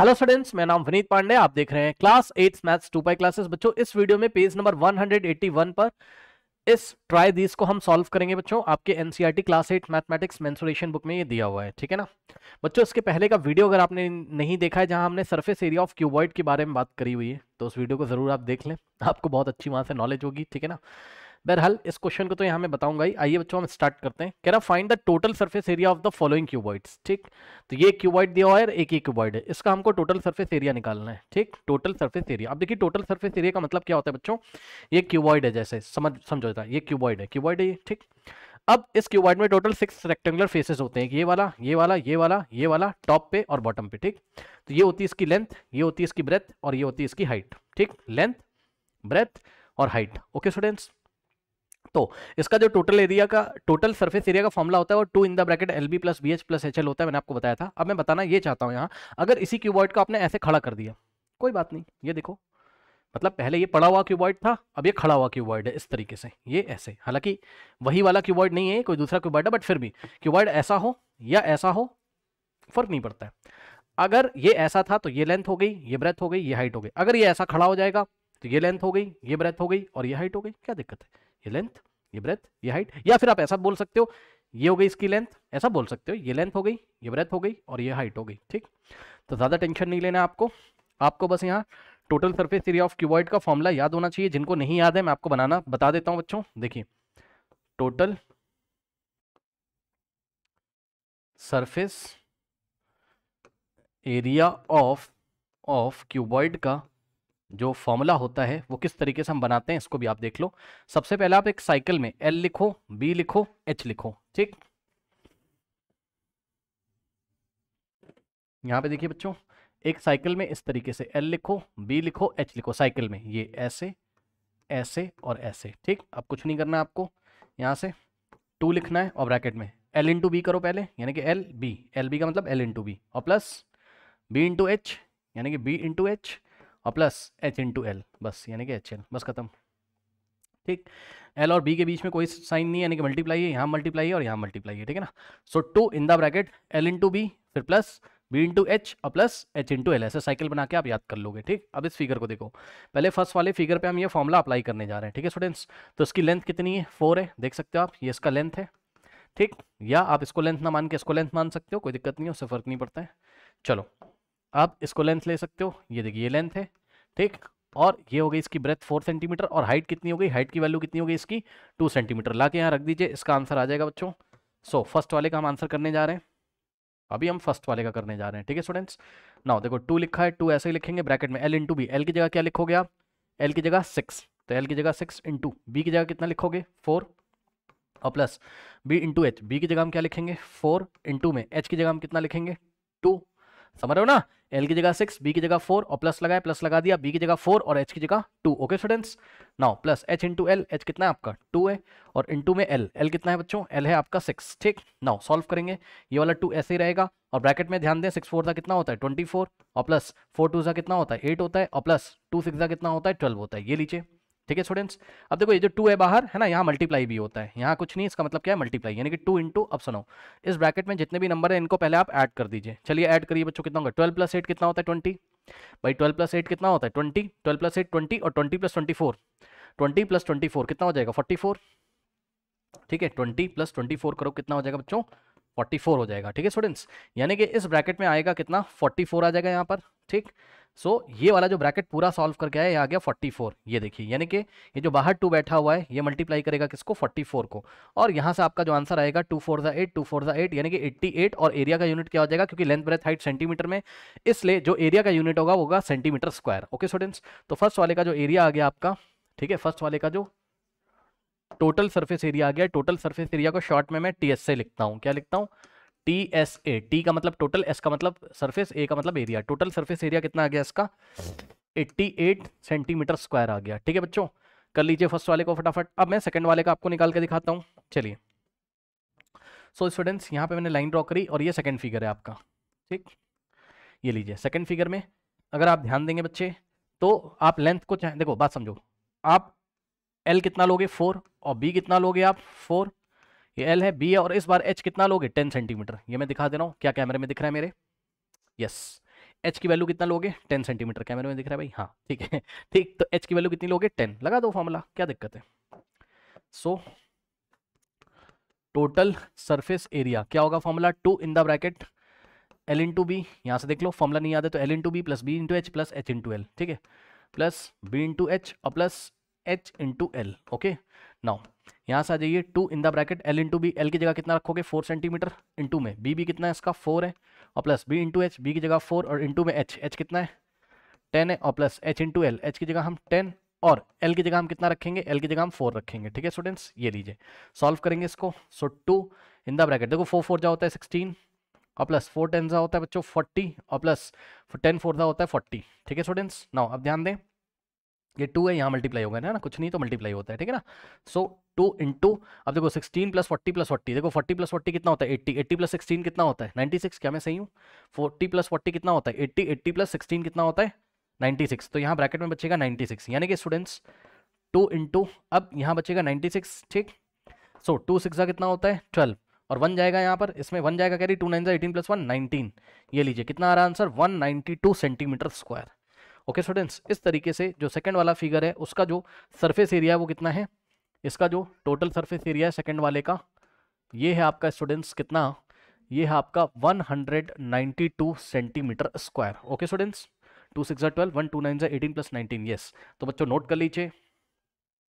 hello students मैं नाम विनीत पांडे आप देख रहे हैं class eighth maths two pi classes बच्चों इस वीडियो में पेज नंबर 181 पर इस ट्राई दीज को हम सॉल्व करेंगे बच्चों आपके NCERT class eight mathematics mensuration book में ये दिया हुआ है ठीक है ना बच्चों इसके पहले का वीडियो अगर आपने नहीं देखा है जहाँ हमने सर्फेस एरिया ऑफ क्यूबॉइड के बारे में बात करी हुई है तो उस वीडियो को जरूर आप देख लें आपको बहुत अच्छी वहाँ से नॉलेज होगी ठीक है ना बहरहाल इस क्वेश्चन को तो यहाँ मैं बताऊंगा ही आइए बच्चों हम स्टार्ट करते हैं कह रहा find the total surface area of the following cuboids ठीक तो ये क्यूबॉइड दिया हुआ है एक ही क्यूबॉइड है इसका हमको टोटल सर्फेस एरिया निकालना है ठीक टोटल सर्फेस एरिया अब देखिए टोटल सर्फेस एरिया का मतलब क्या होता है बच्चों ये क्यूबॉइड है जैसे समझ समझो जाता है ये क्यूबॉइड है क्यूबॉइड है ये ठीक अब इस क्यूबॉइड में टोटल सिक्स रेक्टेंगुलर फेसेस होते हैं ये वाला ये वाला ये वाला ये वाला टॉप पे और बॉटम पे ठीक तो ये होती है इसकी लेंथ ये होती है इसकी ब्रेथ और ये होती है इसकी हाइट ठीक लेंथ ब्रेथ और हाइट ओके स्टूडेंट्स तो इसका जो टोटल एरिया का टोटल सरफेस एरिया का फॉर्मला होता है वो two in the bracket L B plus B H plus H L होता है मैंने आपको बताया था अब मैं बताना ये चाहता हूँ यहाँ अगर इसी क्यूबॉइड को आपने ऐसे खड़ा कर दिया कोई बात नहीं ये देखो मतलब पहले ये पड़ा हुआ क्यूबॉइड था अब ये खड़ा हुआ क्यूबॉइड है इस तरीके से ये ऐसे हालांकि वही वाला क्यूबॉइड नहीं है कोई दूसरा क्यूबॉइड है बट फिर भी क्यूबॉइड ऐसा हो या ऐसा हो फर्क नहीं पड़ता है अगर ये ऐसा था तो ये लेंथ हो गई ये ब्रेथ हो गई ये हाइट हो गई अगर ये ऐसा खड़ा हो जाएगा तो ये लेंथ हो गई ये ब्रेथ हो गई और ये हाइट हो गई क्या दिक्कत है ये लेंथ ये ब्रेथ ये हाइट या फिर आप ऐसा बोल सकते हो ये हो गई इसकी लेंथ ऐसा बोल सकते हो ये लेंथ हो गई ये ब्रेथ हो गई और ये हाइट हो गई ठीक तो ज़्यादा टेंशन नहीं लेना आपको आपको बस यहाँ total surface area of cuboid का फॉर्मूला याद होना चाहिए जिनको नहीं याद है मैं आपको बनाना बता देता हूँ बच्चों देखिए total surface area of of cuboid का जो फॉर्मूला होता है वो किस तरीके से हम बनाते हैं इसको भी आप देख लो सबसे पहले आप एक साइकिल में एल लिखो बी लिखो एच लिखो ठीक यहां पे देखिए बच्चों एक साइकिल में इस तरीके से एल लिखो बी लिखो एच लिखो साइकिल में ये ऐसे ऐसे और ऐसे ठीक अब कुछ नहीं करना आपको यहां से टू लिखना है और ब्रैकेट में एल इंटू बी करो पहले यानी कि एल बी एल बी का मतलब एल इंटू बी और प्लस बी इंटू एच यानी कि बी इंटू एच और प्लस एच टू एल बस यानी कि एच एल बस खत्म ठीक एल और बी के बीच में कोई साइन नहीं है यानी कि मल्टीप्लाई है यहाँ मल्टीप्लाई है और यहाँ मल्टीप्लाई है ठीक है ना so two in the bracket L to B फिर plus B into H और प्लस एच टू एल ऐसे साइकिल बना के आप याद कर लोगे ठीक अब इस फिगर को देखो पहले फर्स्ट वाले फिगर पे हम ये फॉर्मूला अप्लाई करने जा रहे हैं ठीक है स्टूडेंट्स तो इसकी लेंथ कितनी है फोर है देख सकते हो आप ये इसका लेंथ है ठीक या आप इसको लेंथ ना मान के इसको लेंथ मान सकते हो कोई दिक्कत नहीं है उससे फर्क नहीं पड़ता है चलो आप इसको लेंथ ले सकते हो ये देखिए ये लेंथ है ठीक और ये हो गई इसकी ब्रेथ फोर सेंटीमीटर और हाइट कितनी हो गई हाइट की वैल्यू कितनी हो गई इसकी टू सेंटीमीटर ला के यहाँ रख दीजिए इसका आंसर आ जाएगा बच्चों सो so, फर्स्ट वाले का हम आंसर करने जा रहे हैं अभी हम फर्स्ट वाले का करने जा रहे हैं ठीक है स्टूडेंट्स नाउ देखो टू लिखा है टू ऐसे ही लिखेंगे ब्रैकेट में एल इंटू बी एल की जगह क्या लिखोगे आप एल की जगह सिक्स तो एल की जगह सिक्स इंटू बी की जगह कितना लिखोगे फोर और plus B into H B की जगह हम क्या लिखेंगे फोर इंटू में एच की जगह हम कितना लिखेंगे टू समझ रहे हो ना एल की जगह सिक्स बी की जगह फोर और प्लस लगाए प्लस लगा दिया बी की जगह फोर और एच की जगह two okay students now plus H into L H कितना है आपका टू है और इंटू में एल एल कितना है बच्चों एल है आपका सिक्स ठीक नाउ सॉल्व करेंगे ये वाला टू ऐसे ही रहेगा और ब्रैकेट में ध्यान दें सिक्स फोर का कितना होता है ट्वेंटी फोर और प्लस फोर टू का कितना होता है एट होता है और प्लस टू सिक्स का कितना होता है ट्वेल्व होता है ये लीजिए ठीक है स्टूडेंट्स अब देखो ये जो टू है बाहर है ना यहाँ मल्टीप्लाई भी होता है यहाँ कुछ नहीं इसका मतलब क्या है मल्टीप्लाई यानी कि टू इंटू अब सुनो इस ब्रैकेट में जितने भी नंबर है इनको पहले आप ऐड कर दीजिए चलिए ऐड करिए बच्चों कितना होगा ट्वेल्व प्लस एट कितना होता है ट्वेंटी भाई ट्वेल्व प्लस एट कितना होता है twenty twelve plus eight twenty और twenty plus twenty four twenty plus twenty four कितना हो जाएगा फोर्टी फोर ठीक है ट्वेंटी प्लस ट्वेंटी फोर करो कितना हो जाएगा बच्चों फोर्टी फोर हो जाएगा ठीक है स्टूडेंट्स यानी कि इस ब्रैकेट में आएगा कितना फोर्टी फोर आ जाएगा यहाँ पर ठीक सो so, ये वाला जो ब्रैकेट पूरा सॉल्व करके आया ये आ गया 44 ये देखिए यानी कि ये जो बाहर टू बैठा हुआ है ये मल्टीप्लाई करेगा किसको 44 को और यहाँ से आपका जो आंसर आएगा टू फोर ज़ा एट टू फोर ज़ा एट यानी कि 88 और एरिया का यूनिट क्या हो जाएगा क्योंकि लेंथ ब्रेथ हाइट सेंटीमीटर में इसलिए जो एरिया का यूनिट होगा होगा सेंटीमीटर स्क्वायर ओके स्टूडेंट्स तो फर्स्ट वाले का जो एरिया आ गया आपका ठीक है फर्स्ट वाले का जो टोटल सर्फेस एरिया आ गया टोटल सर्फेस एरिया को शॉर्ट में मैं टी से लिखता हूँ क्या लिखता हूँ टी एस ए टी का मतलब टोटल एस का मतलब सरफेस ए का मतलब एरिया टोटल सरफेस एरिया कितना आ गया इसका 88 सेंटीमीटर स्क्वायर आ गया ठीक है बच्चों कर लीजिए फर्स्ट वाले को फटाफट अब मैं सेकंड वाले का आपको निकाल के दिखाता हूँ चलिए सो स्टूडेंट्स यहाँ पे मैंने लाइन ड्रॉ करी और ये सेकंड फिगर है आपका ठीक ये लीजिए सेकंड फिगर में अगर आप ध्यान देंगे बच्चे तो आप लेंथ को चाहें देखो बात समझो आप एल कितना लोगे फोर और बी कितना लोगे आप फोर ये एल है बी है और इस बार एच कितना लोगे टेन सेंटीमीटर ये मैं दिखा दे रहा हूँ क्या कैमरे में दिख रहा है मेरे यस एच की वैल्यू कितना लोगे टेन सेंटीमीटर कैमरे में दिख रहा है भाई हाँ ठीक है ठीक तो एच की वैल्यू कितनी लोगे टेन लगा दो फॉर्मूला क्या दिक्कत है सो टोटल सरफेस एरिया क्या होगा formula two in the bracket L into B यहाँ से देख लो फॉर्मूला नहीं याद है तो L into B plus B into H plus H into L ठीक है प्लस बी इंटू एच और plus H into L okay now यहाँ से आ जाइए two in the bracket L into B L की जगह कितना रखोगे फोर सेंटीमीटर इंटू में बी बी कितना है इसका फोर है और plus B into H B की जगह फोर और इंटू में एच एच कितना है टेन है और plus H into L H की जगह हम टेन और एल की जगह हम कितना रखेंगे एल की जगह हम फोर रखेंगे ठीक है स्टूडेंट्स ये लीजिए सॉल्व करेंगे इसको so two in the bracket देखो फोर फोर जहाँ होता है सिक्सटीन और प्लस फोर टेन जहाँ होता है बच्चों फोर्टी और प्लस टेन फोर जा होता है फोर्टी ठीक है स्टूडेंट्स नाउ अब ध्यान दें ये टू है यहाँ मल्टीप्लाई होगा ना कुछ नहीं तो मल्टीप्लाई होता है ठीक है ना सो टू इंटू अब देखो sixteen plus forty plus forty देखो फोर्टी प्लस फोर्टी कितना होता है एट्टी एट्टी प्लस सिक्सटीन कितना होता है नाइन्टी सिक्स क्या मैं सही हूँ फोर्टी प्लस फोर्टी कितना होता है एट्टी एट्टी प्लस सिक्सटीन कितना होता है नाइन्टी सिक्स तो यहाँ ब्रैकेट में बचेगा नाइन्टी सिक्स यानी कि स्टूडेंट्स टू इंटू अब यहाँ बचेगा नाइन्टी सिक्स ठीक सो टू सिक्स कितना होता है ट्वेल्व और वन जाएगा यहाँ पर इसमें वन जाएगा कह रही two nine eighteen plus one nineteen ये लीजिए कितना आ रहा answer one ninety two centimetre square okay students इस तरीके से जो सेकेंड वाला फिगर है उसका जो सरफेस एरिया है वो कितना है इसका जो टोटल सरफेस एरिया है सेकेंड वाले का ये है आपका स्टूडेंट्स कितना ये है आपका 192 centimetre square okay students two six twelve one two nine eighteen plus nineteen yes तो बच्चों नोट कर लीजिए